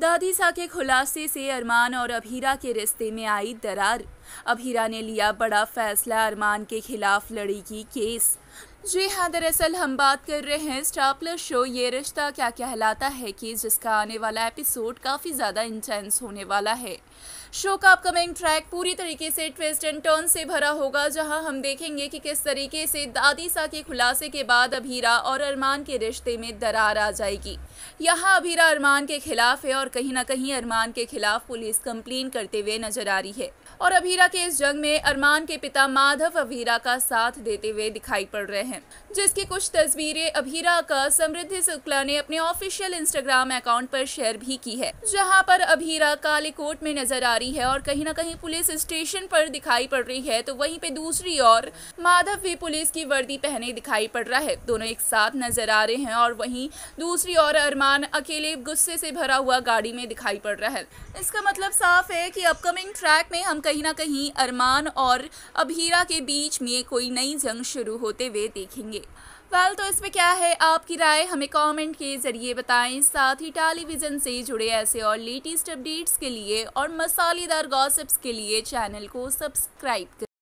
दादीसा के खुलासे से अरमान और अभीरा के रिश्ते में आई दरार अभीरा ने लिया बड़ा फैसला अरमान के खिलाफ लड़ेगी केस जी हाँ दरअसल हम बात कर रहे हैं स्टार प्लस शो ये रिश्ता क्या कहलाता है कि जिसका आने वाला एपिसोड काफ़ी ज़्यादा इंटेंस होने वाला है शो का अपकमिंग ट्रैक पूरी तरीके से ट्विस्ट एंड टर्न से भरा होगा जहां हम देखेंगे कि किस तरीके से दादी सा के खुलासे के बाद अभीरा और अरमान के रिश्ते में दरार आ जाएगी यहाँ अभीरा अरमान के खिलाफ है और कहीं ना कहीं अरमान के खिलाफ पुलिस कंप्लेन करते हुए नजर आ रही है और अभीरा के इस जंग में अरमान के पिता माधव अभीरा का साथ देते हुए दिखाई पड़ रहे हैं हैं जिसकी कुछ तस्वीरें अभीरा का समृद्धि शुक्ला ने अपने ऑफिशियल इंस्टाग्राम अकाउंट पर शेयर भी की है जहां पर अभीरा काले कोट में नजर आ रही है और कहीं ना कहीं पुलिस स्टेशन पर दिखाई पड़ रही है तो वहीं पे दूसरी ओर माधव भी पुलिस की वर्दी पहने दिखाई पड़ रहा है दोनों एक साथ नजर आ रहे हैं और वहीं दूसरी ओर अरमान अकेले गुस्से से भरा हुआ गाड़ी में दिखाई पड़ रहा है इसका मतलब साफ है की अपकमिंग ट्रैक में हम कहीं ना कहीं अरमान और अभीरा के बीच में कोई नई जंग शुरू होते हुए देखेंगे वेल तो इसमें क्या है आपकी राय हमें कमेंट के ज़रिए बताएं साथ ही टेलीविज़न से जुड़े ऐसे और लेटेस्ट अपडेट्स के लिए और मसालेदार गॉसिप्स के लिए चैनल को सब्सक्राइब करें